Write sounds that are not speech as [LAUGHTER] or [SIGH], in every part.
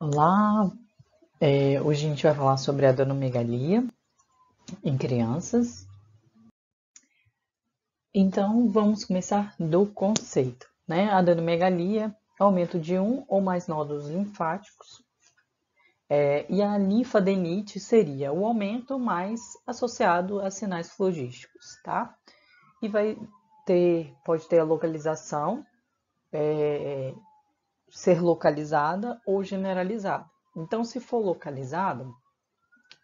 Olá! É, hoje a gente vai falar sobre a adenomegalia em crianças. Então, vamos começar do conceito. Né? A adenomegalia é aumento de um ou mais nódulos linfáticos. É, e a linfadenite seria o aumento mais associado a sinais flogísticos, tá? E vai ter, pode ter a localização é, ser localizada ou generalizada. Então, se for localizada,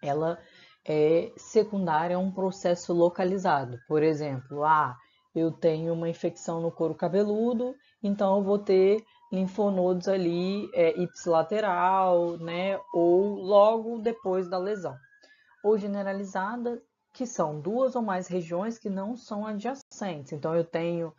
ela é secundária a um processo localizado. Por exemplo, ah, eu tenho uma infecção no couro cabeludo, então eu vou ter linfonodos ali é, ipsilateral, né, ou logo depois da lesão. Ou generalizada, que são duas ou mais regiões que não são adjacentes. Então eu tenho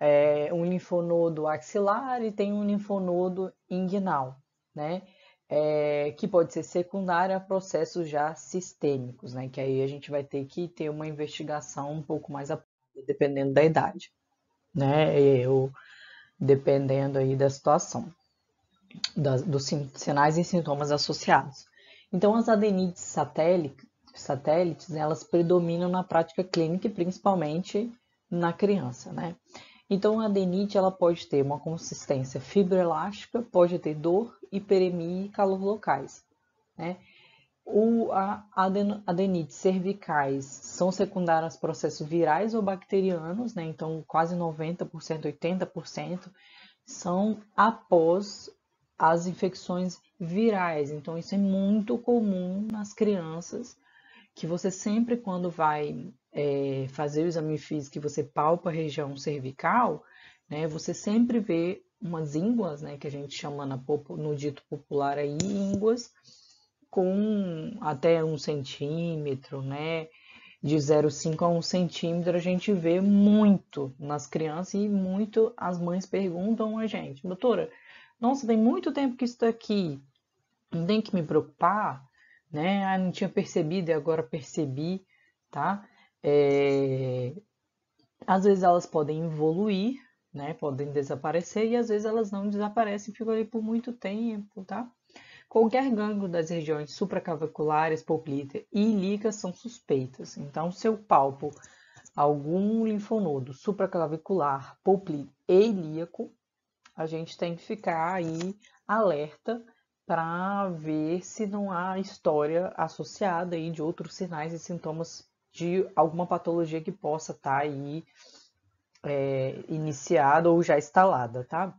é, um linfonodo axilar e tem um linfonodo inguinal, né? É, que pode ser secundária a processos já sistêmicos, né? Que aí a gente vai ter que ter uma investigação um pouco mais apurada, dependendo da idade, né? Eu, dependendo aí da situação, da, dos sinais e sintomas associados. Então, as adenites satélites, satélites, elas predominam na prática clínica e principalmente na criança, né? Então, a adenite ela pode ter uma consistência fibroelástica, pode ter dor, hiperemia e calor locais. Né? O, a aden, adenite cervicais são secundárias a processos virais ou bacterianos, né? então quase 90%, 80% são após as infecções virais. Então, isso é muito comum nas crianças, que você sempre, quando vai é, fazer o exame físico e você palpa a região cervical, né, você sempre vê umas ínguas, né, que a gente chama na, no dito popular aí, ínguas com até um centímetro, né, de 0,5 a 1 centímetro, a gente vê muito nas crianças e muito as mães perguntam a gente, doutora, nossa, tem muito tempo que isso tá aqui, não tem que me preocupar, né? Ah, não tinha percebido e agora percebi, tá? É... Às vezes elas podem evoluir, né? Podem desaparecer e às vezes elas não desaparecem, ficam ali por muito tempo, tá? Qualquer gânglio das regiões supracavaculares, popliteia e ilíaca são suspeitas. Então, se eu palpo algum linfonodo supraclavicular, popliteia e ilíaco, a gente tem que ficar aí alerta para ver se não há história associada aí de outros sinais e sintomas de alguma patologia que possa estar tá aí é, iniciada ou já instalada, tá?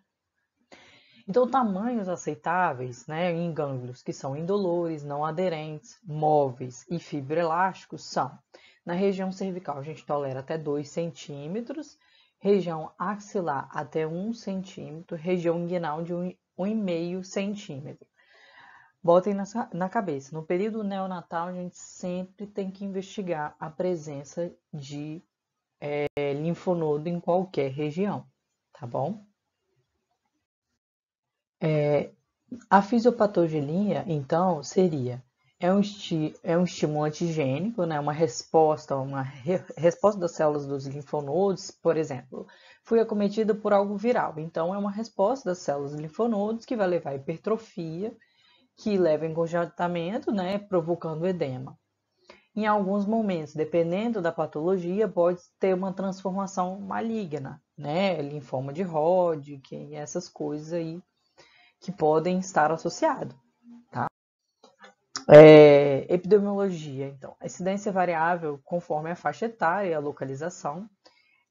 Então, tamanhos aceitáveis né, em gânglios que são indolores, não aderentes, móveis e fibroelásticos são na região cervical a gente tolera até 2 centímetros, região axilar até 1 centímetro, região inguinal de 1,5 centímetro. Botem na, cabeça, no período neonatal a gente sempre tem que investigar a presença de é, linfonodo em qualquer região, tá bom? É, a fisiopatogenia, então, seria é um, esti, é um estímulo antigênico, né? uma resposta, uma re, resposta das células dos linfonodos, por exemplo, foi acometida por algo viral. Então, é uma resposta das células linfonodos que vai levar à hipertrofia que leva em congestionamento, né, provocando edema. Em alguns momentos, dependendo da patologia, pode ter uma transformação maligna, né, linfoma de Hodgkin, é essas coisas aí que podem estar associadas. Tá? É, epidemiologia, então. A incidência variável conforme a faixa etária e a localização.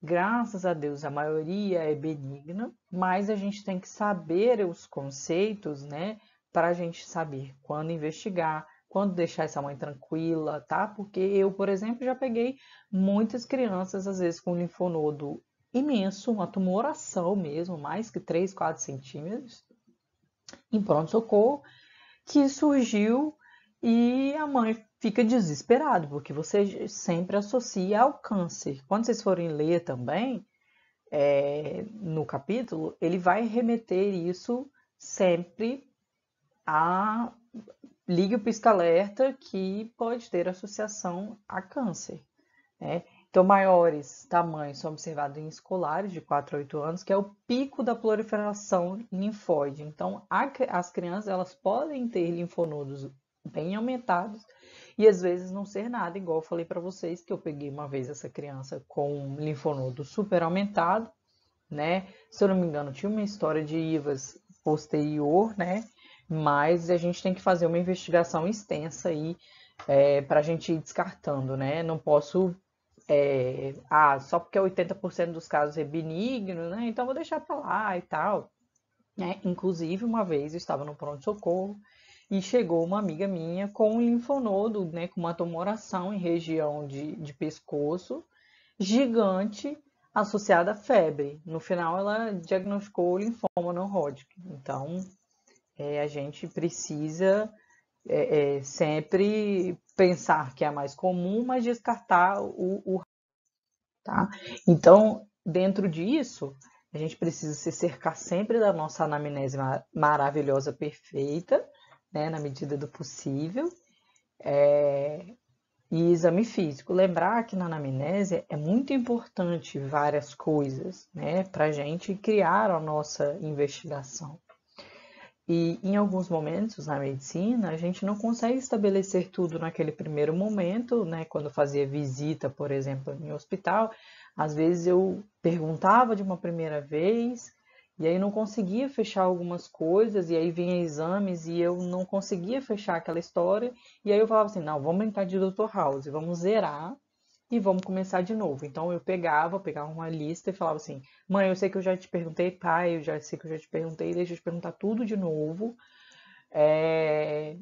Graças a Deus, a maioria é benigna, mas a gente tem que saber os conceitos, né? para a gente saber quando investigar, quando deixar essa mãe tranquila, tá? Porque eu, por exemplo, já peguei muitas crianças, às vezes, com linfonodo imenso, uma tumoração mesmo, mais que 3, 4 centímetros, em pronto-socorro, que surgiu e a mãe fica desesperada, porque você sempre associa ao câncer. Quando vocês forem ler também, é, no capítulo, ele vai remeter isso sempre a ligue o pisca-alerta que pode ter associação a câncer. Né? Então, maiores tamanhos são observados em escolares de 4 a 8 anos, que é o pico da proliferação linfóide. Então, as crianças elas podem ter linfonodos bem aumentados e às vezes não ser nada, igual eu falei para vocês que eu peguei uma vez essa criança com um linfonodo super aumentado, né? Se eu não me engano, tinha uma história de IVAs posterior, né? mas a gente tem que fazer uma investigação extensa aí é, para a gente ir descartando, né? Não posso. É, ah, só porque 80% dos casos é benigno, né? Então vou deixar para lá e tal. Né? Inclusive, uma vez eu estava no pronto-socorro e chegou uma amiga minha com um linfonodo, né? Com uma tumoração em região de, de pescoço gigante associada à febre. No final, ela diagnosticou linfoma não Hodgkin. Então, é, a gente precisa é, é, sempre pensar que é mais comum, mas descartar o, o tá? Então, dentro disso, a gente precisa se cercar sempre da nossa anamnese maravilhosa perfeita, né, na medida do possível, é... e exame físico. Lembrar que na anamnese é muito importante várias coisas, né, para a gente criar a nossa investigação. E em alguns momentos na medicina, a gente não consegue estabelecer tudo naquele primeiro momento, né? Quando fazia visita, por exemplo, em hospital, às vezes eu perguntava de uma primeira vez e aí não conseguia fechar algumas coisas, e aí vinha exames e eu não conseguia fechar aquela história, e aí eu falava assim: "Não, vamos entrar de Dr. House, vamos zerar e vamos começar de novo. Então eu pegava, pegava uma lista e falava assim: mãe, eu sei que eu já te perguntei, pai, eu já sei que eu já te perguntei, deixa eu te perguntar tudo de novo. É...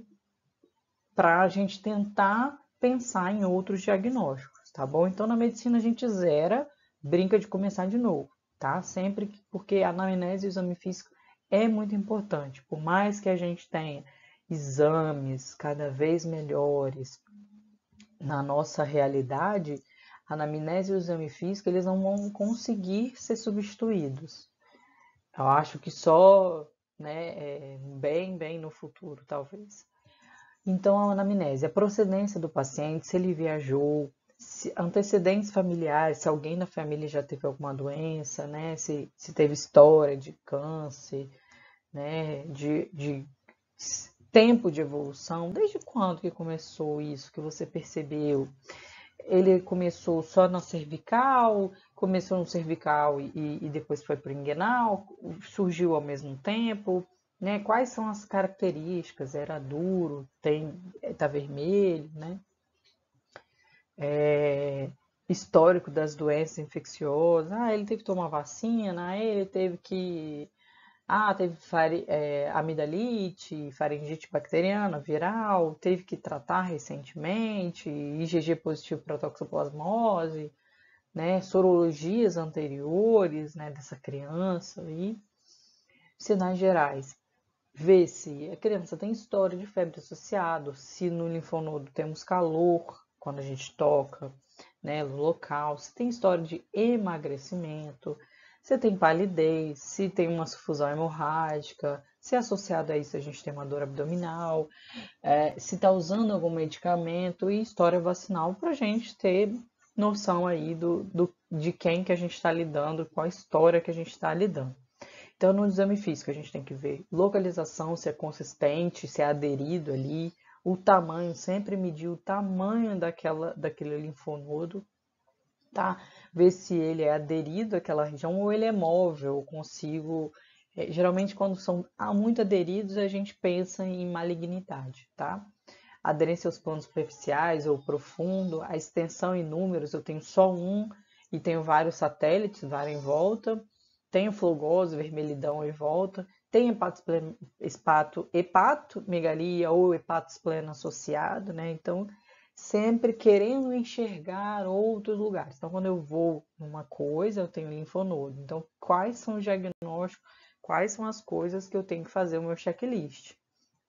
Para a gente tentar pensar em outros diagnósticos, tá bom? Então na medicina a gente zera, brinca de começar de novo, tá? Sempre que... porque a anamnese e o exame físico é muito importante, por mais que a gente tenha exames cada vez melhores, na nossa realidade, a anamnese e o exame físico eles não vão conseguir ser substituídos. Eu acho que só né, é, bem, bem no futuro, talvez. Então, a anamnese, a procedência do paciente, se ele viajou, se antecedentes familiares, se alguém na família já teve alguma doença, né, se, se teve história de câncer, né, de, de tempo de evolução? Desde quando que começou isso que você percebeu? Ele começou só na cervical, começou no cervical e, e depois foi para o inguinal, surgiu ao mesmo tempo, né? Quais são as características? Era duro, tem eh, tá vermelho, né? É, histórico das doenças infecciosas, ah, ele teve que tomar vacina, ele teve que ah, teve fari, é, amidalite, faringite bacteriana, viral, teve que tratar recentemente, IgG positivo para toxoplasmose, né, sorologias anteriores né, dessa criança e sinais gerais. Ver se a criança tem história de febre associada, se no linfonodo temos calor quando a gente toca, né, no local, se tem história de emagrecimento, se tem palidez, se tem uma sufusão hemorrágica, se é associado a isso a gente tem uma dor abdominal, é, se está usando algum medicamento e história vacinal para a gente ter noção aí do, do, de quem que a gente está lidando, qual a história que a gente está lidando. Então, no exame físico, a gente tem que ver localização, se é consistente, se é aderido ali, o tamanho, sempre medir o tamanho daquela, daquele linfonodo, tá? Ver se ele é aderido àquela região ou ele é móvel, consigo. É, geralmente, quando são ah, muito aderidos, a gente pensa em malignidade, tá? Aderência aos planos superficiais ou profundo, a extensão em números, eu tenho só um e tenho vários satélites, vários em volta, tenho flogose, vermelhidão em volta, tem hepato, espleno, hepato, hepatomegalia ou hepatospleno associado, né? Então, sempre querendo enxergar outros lugares. Então, quando eu vou numa coisa, eu tenho linfonodo. Então, quais são os diagnósticos, quais são as coisas que eu tenho que fazer o meu checklist,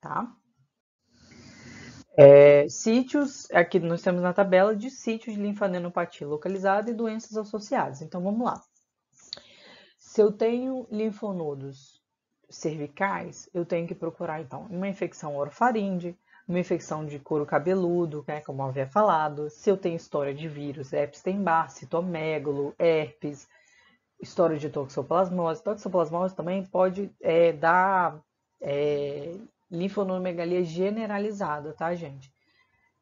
tá? É, sítios, aqui nós temos na tabela de sítios de linfadenopatia localizada e doenças associadas. Então, vamos lá. Se eu tenho linfonodos cervicais, eu tenho que procurar, então, uma infecção orofaringe, uma infecção de couro cabeludo, né, como eu havia falado, se eu tenho história de vírus, Epstein-Barr, citomegalo, herpes, história de toxoplasmose. Toxoplasmose também pode é, dar é, linfonomegalia generalizada, tá, gente?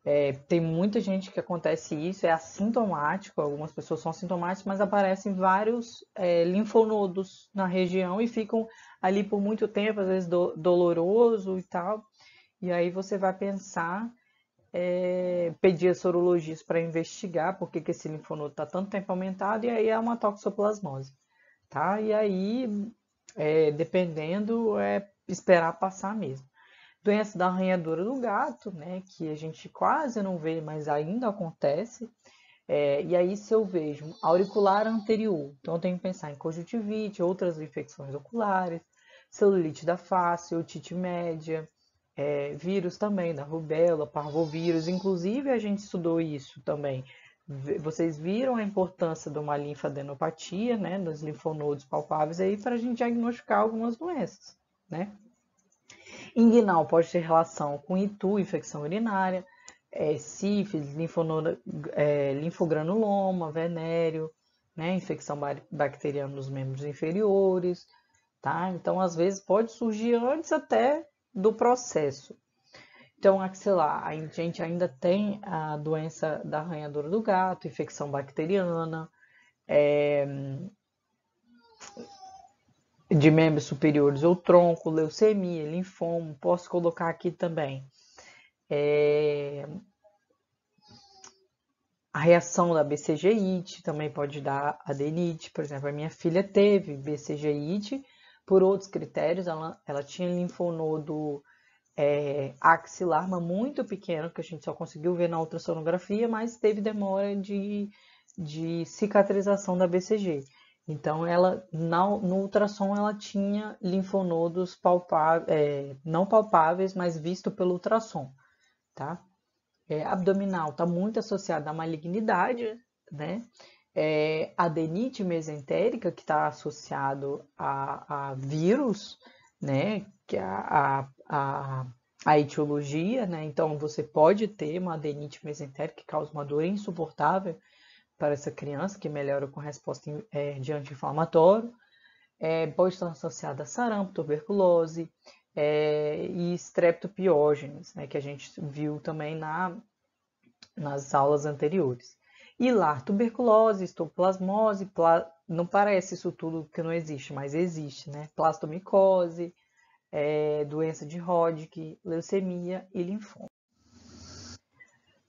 É, tem muita gente que acontece isso, é assintomático, algumas pessoas são sintomáticas, mas aparecem vários é, linfonodos na região e ficam ali por muito tempo, às vezes do, doloroso e tal. E aí você vai pensar, é, pedir a sorologista para investigar por que, que esse linfonodo está tanto tempo aumentado, e aí é uma toxoplasmose, tá? E aí, é, dependendo, é esperar passar mesmo. Doença da arranhadura do gato, né? Que a gente quase não vê, mas ainda acontece. É, e aí, se eu vejo auricular anterior, então eu tenho que pensar em conjuntivite, outras infecções oculares, celulite da face, otite média, é, vírus também, da rubéola, parvovírus, inclusive a gente estudou isso também. Vocês viram a importância de uma linfadenopatia, né, dos linfonodos palpáveis aí para a gente diagnosticar algumas doenças, né? Inguinal pode ter relação com ITU, infecção urinária, é, sífilis, é, linfogranuloma, venéreo, né, infecção bacteriana nos membros inferiores, tá? Então, às vezes pode surgir antes até do processo. Então, sei lá, a gente ainda tem a doença da arranhadura do gato, infecção bacteriana, é, de membros superiores ou tronco, leucemia, linfoma, posso colocar aqui também. É, a reação da BCGite também pode dar adenite, por exemplo, a minha filha teve BCGite por outros critérios. Ela, ela tinha linfonodo é, axilar, mas muito pequeno, que a gente só conseguiu ver na ultrassonografia, mas teve demora de, de cicatrização da BCG. Então, ela na, no ultrassom ela tinha linfonodos palpáveis, é, não palpáveis, mas visto pelo ultrassom, tá? É, abdominal está muito associada à malignidade, né? é, adenite mesentérica, que está associado a, a, vírus, né? Que a, a, a, etiologia, né? Então, você pode ter uma adenite mesentérica que causa uma dor insuportável para essa criança, que melhora com resposta é, de anti-inflamatório. É, pode estar associada a sarampo, tuberculose é, e streptopiógenes, né? Que a gente viu também na, nas aulas anteriores. E lá, tuberculose, estoplasmose, pla... não parece isso tudo que não existe, mas existe, né? Plastomicose, é, doença de Hodgkin, leucemia e linfoma.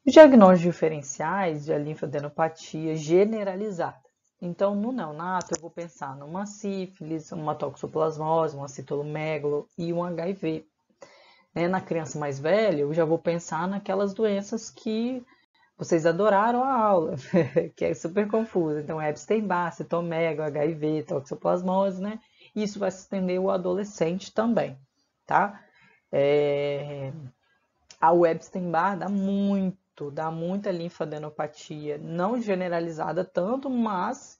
Os diagnósticos diferenciais de linfadenopatia generalizada. Então, no neonato, eu vou pensar numa sífilis, uma toxoplasmose, uma citolomegalo e um HIV. Né? Na criança mais velha, eu já vou pensar naquelas doenças que vocês adoraram a aula, [LAUGHS] que é super confusa. Então, Epstein-Barr, citomego, HIV, toxoplasmose, né? Isso vai se estender ao adolescente também, tá? É... A Epstein-Barr dá muito, dá muita linfadenopatia, não generalizada tanto, mas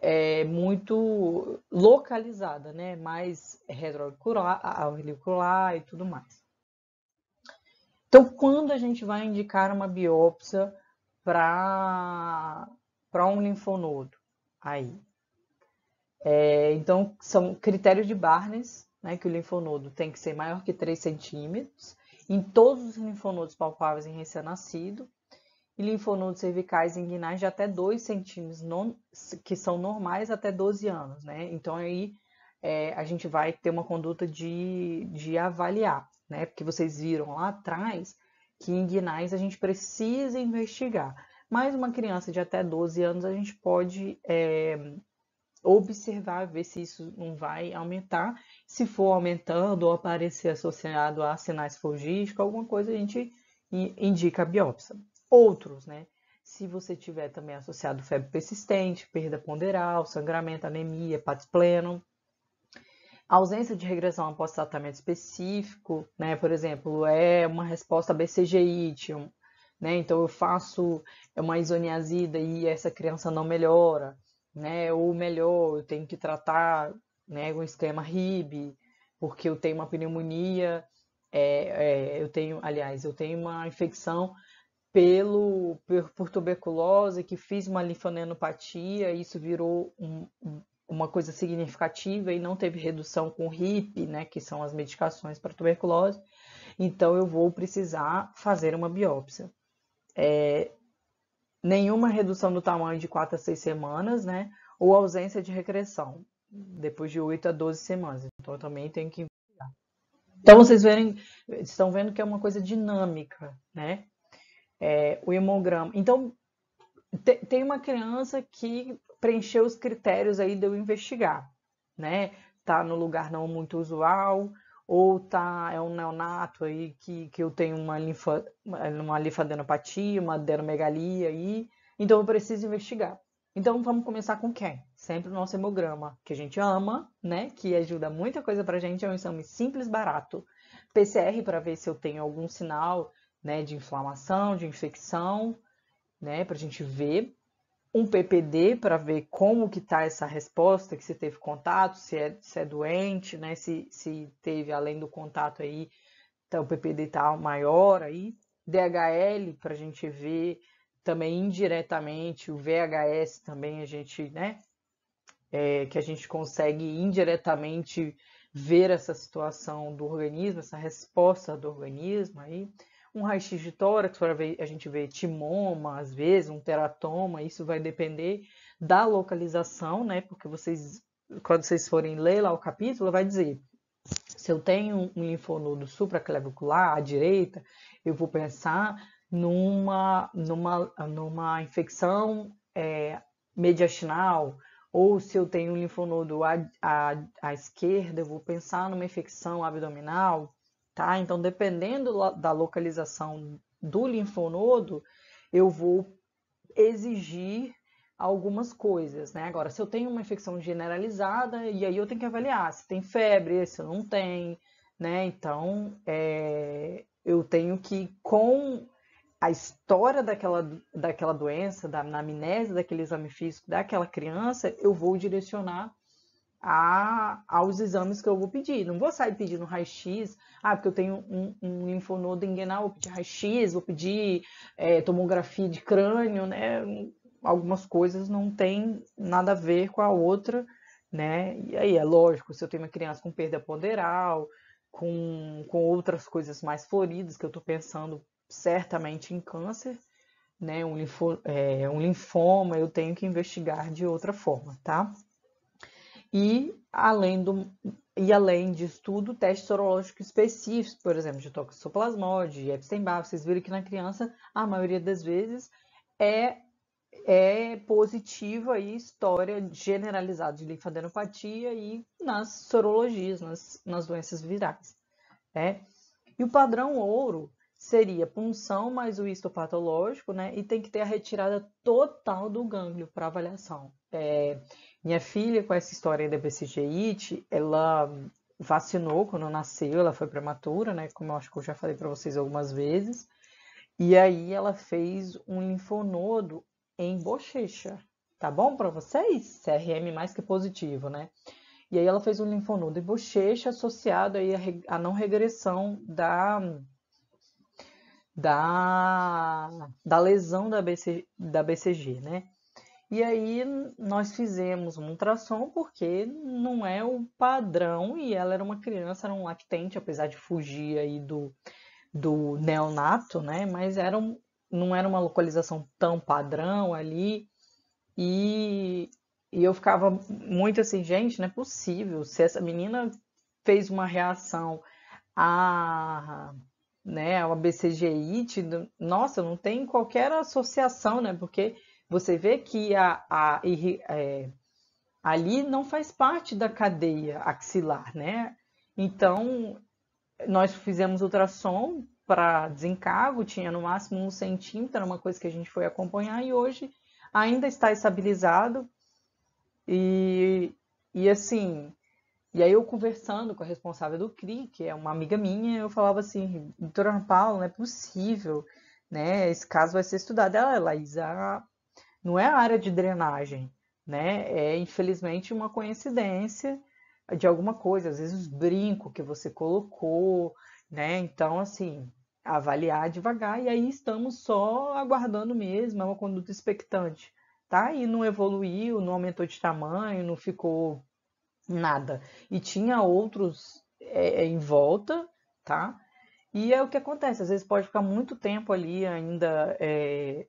é muito localizada, né? Mais retroalicular e tudo mais. Então, quando a gente vai indicar uma biópsia para um linfonodo? Aí. É, então, são critérios de Barnes, né, que o linfonodo tem que ser maior que 3 centímetros, em todos os linfonodos palpáveis em recém-nascido, e linfonodos cervicais inguinais de até 2 centímetros, que são normais até 12 anos. Né? Então, aí é, a gente vai ter uma conduta de, de avaliar né? Porque vocês viram lá atrás que em a gente precisa investigar. Mas uma criança de até 12 anos a gente pode é, observar, ver se isso não vai aumentar. Se for aumentando ou aparecer associado a sinais fogísticos, alguma coisa a gente indica a biópsia. Outros, né? Se você tiver também associado febre persistente, perda ponderal, sangramento, anemia, hepatite pleno, a ausência de regressão após tratamento específico, né, por exemplo, é uma resposta BCGI, né? Então eu faço uma isoniazida e essa criança não melhora, né? Ou melhor, eu tenho que tratar, né, com esquema RIB, porque eu tenho uma pneumonia, é, é, eu tenho, aliás, eu tenho uma infecção pelo por, por tuberculose que fiz uma linfonenopatia, isso virou um, uma coisa significativa e não teve redução com o HIP, né, que são as medicações para tuberculose, então eu vou precisar fazer uma biópsia. É, nenhuma redução do tamanho de 4 a 6 semanas, né, ou ausência de regressão, depois de 8 a 12 semanas. Então eu também tenho que investigar. Então vocês verem, estão vendo que é uma coisa dinâmica, né? É, o hemograma. Então, tem uma criança que preencheu os critérios aí de eu investigar, né? Tá no lugar não muito usual, ou tá é um neonato aí que, que eu tenho uma linfa uma linfadenopatia, uma adenomegalia aí, então eu preciso investigar. Então vamos começar com quem? Sempre o nosso hemograma, que a gente ama, né? Que ajuda muita coisa pra gente, é um exame simples, barato. PCR para ver se eu tenho algum sinal, né, de inflamação, de infecção, né, pra gente ver um PPD para ver como que está essa resposta, que se teve contato, se é, se é doente, né? Se, se teve além do contato aí, então o PPD está maior aí. DHL para a gente ver também indiretamente, o VHS também a gente, né? É, que a gente consegue indiretamente ver essa situação do organismo, essa resposta do organismo aí. Um raio-x de tórax, para ver, a gente vê timoma, às vezes, um teratoma, isso vai depender da localização, né? Porque vocês, quando vocês forem ler lá o capítulo, vai dizer se eu tenho um linfonodo supraclavicular à direita, eu vou pensar numa, numa, numa infecção é, mediastinal, ou se eu tenho um linfonodo à, à, à esquerda, eu vou pensar numa infecção abdominal tá? Então, dependendo da localização do linfonodo, eu vou exigir algumas coisas, né? Agora, se eu tenho uma infecção generalizada, e aí eu tenho que avaliar se tem febre, se não tem, né? Então, é, eu tenho que, com a história daquela, daquela doença, da anamnese daquele exame físico daquela criança, eu vou direcionar a, aos exames que eu vou pedir. Não vou sair pedindo raio-x, ah, porque eu tenho um, um linfonodo inguinal, vou pedir raio-x, vou pedir é, tomografia de crânio, né? Algumas coisas não tem nada a ver com a outra, né? E aí, é lógico, se eu tenho uma criança com perda ponderal, com, com outras coisas mais floridas, que eu estou pensando certamente em câncer, né? Um, linfo, é, um linfoma, eu tenho que investigar de outra forma, tá? e além, do, e além disso tudo, testes sorológicos específicos, por exemplo, de toxoplasmose, de Epstein-Barr. Vocês viram que na criança, a maioria das vezes, é, é positiva e história generalizada de linfadenopatia e nas sorologias, nas, nas doenças virais. Né? E o padrão ouro seria punção mais o histopatológico, né? E tem que ter a retirada total do gânglio para avaliação. É, minha filha, com essa história da BCG-IT, ela vacinou quando nasceu, ela foi prematura, né? Como eu acho que eu já falei para vocês algumas vezes. E aí ela fez um linfonodo em bochecha. Tá bom para vocês? CRM mais que positivo, né? E aí ela fez um linfonodo em bochecha associado aí à não regressão da da, da lesão da, BC, da BCG, né? E aí nós fizemos um ultrassom porque não é o padrão e ela era uma criança, era um lactente, apesar de fugir aí do, do neonato, né? Mas era um, não era uma localização tão padrão ali. E, e eu ficava muito assim, gente, não é possível. Se essa menina fez uma reação a né, ao ABCGI, nossa, não tem qualquer associação, né? Porque você vê que a, a, é, ali não faz parte da cadeia axilar, né? Então, nós fizemos ultrassom para desencargo, tinha no máximo um centímetro, era uma coisa que a gente foi acompanhar, e hoje ainda está estabilizado. E, e assim, e aí eu conversando com a responsável do CRI, que é uma amiga minha, eu falava assim, doutora Ana Paula, não é possível, né? Esse caso vai ser estudado. Ela, Laís, a, não é área de drenagem, né? É infelizmente uma coincidência de alguma coisa, às vezes brinco que você colocou, né? Então, assim, avaliar devagar e aí estamos só aguardando mesmo, é uma conduta expectante, tá? E não evoluiu, não aumentou de tamanho, não ficou nada. E tinha outros é, é em volta, tá? E é o que acontece, às vezes pode ficar muito tempo ali ainda é,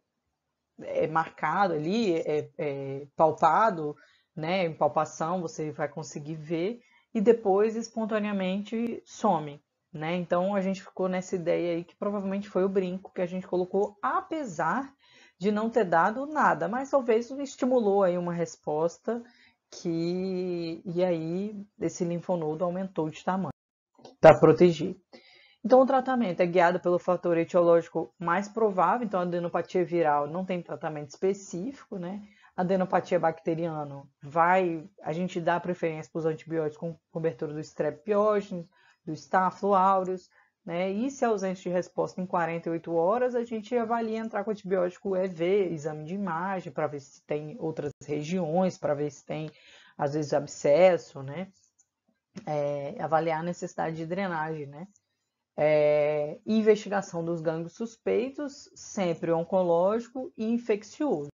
é, é marcado ali, é, é palpado, né? Em palpação você vai conseguir ver e depois espontaneamente some, né? Então a gente ficou nessa ideia aí que provavelmente foi o brinco que a gente colocou, apesar de não ter dado nada, mas talvez estimulou aí uma resposta que e aí esse linfonodo aumentou de tamanho Tá protegido então, o tratamento é guiado pelo fator etiológico mais provável, então a adenopatia viral não tem tratamento específico, né? A adenopatia bacteriana vai, a gente dá preferência para os antibióticos com cobertura do streptococcus, do staphylococcus né? E se é ausente de resposta em 48 horas, a gente avalia entrar com antibiótico EV, exame de imagem, para ver se tem outras regiões, para ver se tem, às vezes, abscesso, né? É, avaliar a necessidade de drenagem, né? é, investigação dos gangues suspeitos, sempre oncológico e infeccioso.